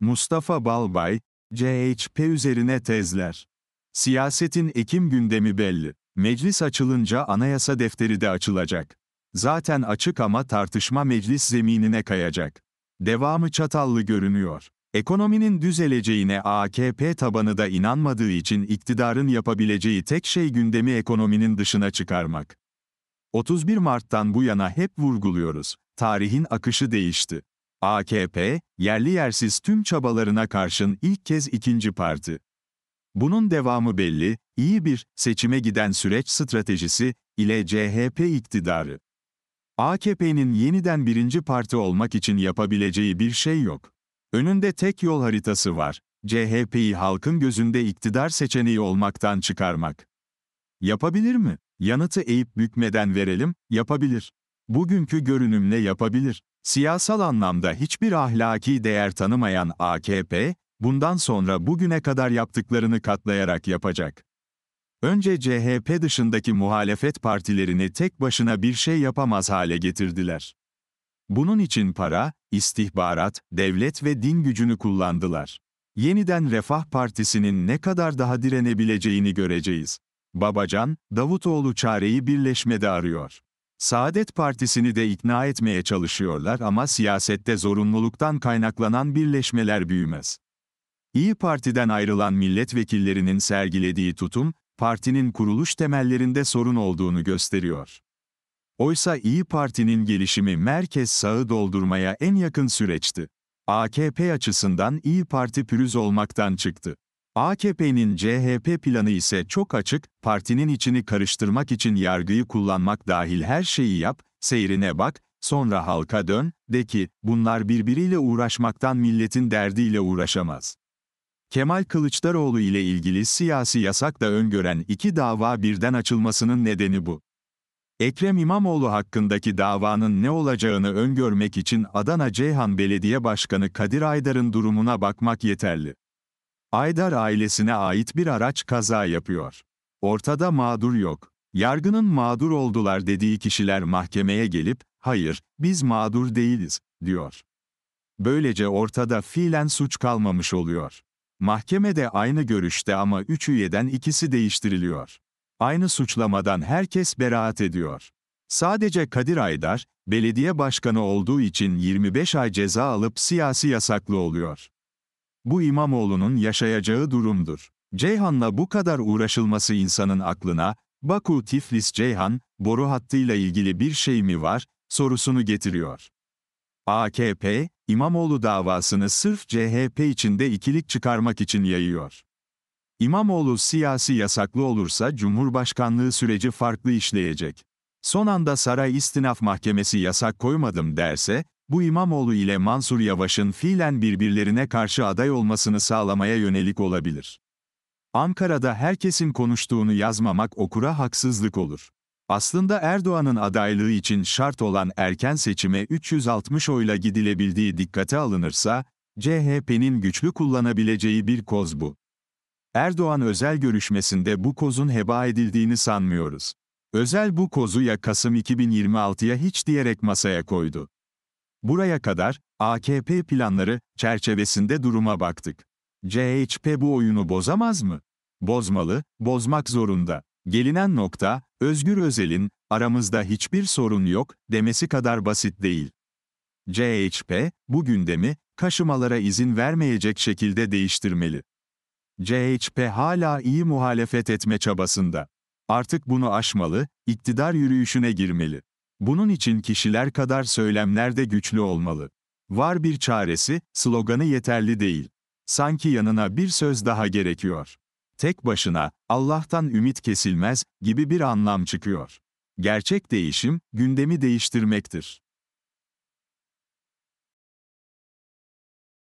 Mustafa Balbay, CHP üzerine tezler. Siyasetin Ekim gündemi belli. Meclis açılınca anayasa defteri de açılacak. Zaten açık ama tartışma meclis zeminine kayacak. Devamı çatallı görünüyor. Ekonominin düzeleceğine AKP tabanı da inanmadığı için iktidarın yapabileceği tek şey gündemi ekonominin dışına çıkarmak. 31 Mart'tan bu yana hep vurguluyoruz. Tarihin akışı değişti. AKP, yerli yersiz tüm çabalarına karşın ilk kez ikinci parti. Bunun devamı belli, iyi bir seçime giden süreç stratejisi ile CHP iktidarı. AKP'nin yeniden birinci parti olmak için yapabileceği bir şey yok. Önünde tek yol haritası var. CHP'yi halkın gözünde iktidar seçeneği olmaktan çıkarmak. Yapabilir mi? Yanıtı eğip bükmeden verelim, yapabilir bugünkü görünümle yapabilir. Siyasal anlamda hiçbir ahlaki değer tanımayan AKP, bundan sonra bugüne kadar yaptıklarını katlayarak yapacak. Önce CHP dışındaki muhalefet partilerini tek başına bir şey yapamaz hale getirdiler. Bunun için para, istihbarat, devlet ve din gücünü kullandılar. Yeniden Refah Partisi'nin ne kadar daha direnebileceğini göreceğiz. Babacan, Davutoğlu çareyi birleşmede arıyor. Saadet Partisi'ni de ikna etmeye çalışıyorlar ama siyasette zorunluluktan kaynaklanan birleşmeler büyümez. İyi Parti'den ayrılan milletvekillerinin sergilediği tutum, partinin kuruluş temellerinde sorun olduğunu gösteriyor. Oysa İyi Parti'nin gelişimi merkez sağı doldurmaya en yakın süreçti. AKP açısından İyi Parti pürüz olmaktan çıktı. AKP'nin CHP planı ise çok açık, partinin içini karıştırmak için yargıyı kullanmak dahil her şeyi yap, seyrine bak, sonra halka dön, de ki, bunlar birbiriyle uğraşmaktan milletin derdiyle uğraşamaz. Kemal Kılıçdaroğlu ile ilgili siyasi yasak da öngören iki dava birden açılmasının nedeni bu. Ekrem İmamoğlu hakkındaki davanın ne olacağını öngörmek için Adana Ceyhan Belediye Başkanı Kadir Aydar'ın durumuna bakmak yeterli. Aydar ailesine ait bir araç kaza yapıyor. Ortada mağdur yok. Yargının mağdur oldular dediği kişiler mahkemeye gelip, hayır, biz mağdur değiliz, diyor. Böylece ortada fiilen suç kalmamış oluyor. Mahkemede aynı görüşte ama üç üyeden ikisi değiştiriliyor. Aynı suçlamadan herkes beraat ediyor. Sadece Kadir Aydar, belediye başkanı olduğu için 25 ay ceza alıp siyasi yasaklı oluyor bu İmamoğlu'nun yaşayacağı durumdur. Ceyhan'la bu kadar uğraşılması insanın aklına, Baku-Tiflis-Ceyhan, boru hattıyla ilgili bir şey mi var, sorusunu getiriyor. AKP, İmamoğlu davasını sırf CHP içinde ikilik çıkarmak için yayıyor. İmamoğlu siyasi yasaklı olursa Cumhurbaşkanlığı süreci farklı işleyecek. Son anda saray istinaf mahkemesi yasak koymadım derse, bu İmamoğlu ile Mansur Yavaş'ın fiilen birbirlerine karşı aday olmasını sağlamaya yönelik olabilir. Ankara'da herkesin konuştuğunu yazmamak okura haksızlık olur. Aslında Erdoğan'ın adaylığı için şart olan erken seçime 360 oyla gidilebildiği dikkate alınırsa, CHP'nin güçlü kullanabileceği bir koz bu. Erdoğan özel görüşmesinde bu kozun heba edildiğini sanmıyoruz. Özel bu kozu ya Kasım 2026'ya hiç diyerek masaya koydu. Buraya kadar, AKP planları çerçevesinde duruma baktık. CHP bu oyunu bozamaz mı? Bozmalı, bozmak zorunda. Gelinen nokta, Özgür Özel'in, aramızda hiçbir sorun yok, demesi kadar basit değil. CHP, bu gündemi, kaşımalara izin vermeyecek şekilde değiştirmeli. CHP hala iyi muhalefet etme çabasında. Artık bunu aşmalı, iktidar yürüyüşüne girmeli. Bunun için kişiler kadar söylemler de güçlü olmalı. Var bir çaresi, sloganı yeterli değil. Sanki yanına bir söz daha gerekiyor. Tek başına, Allah'tan ümit kesilmez gibi bir anlam çıkıyor. Gerçek değişim, gündemi değiştirmektir.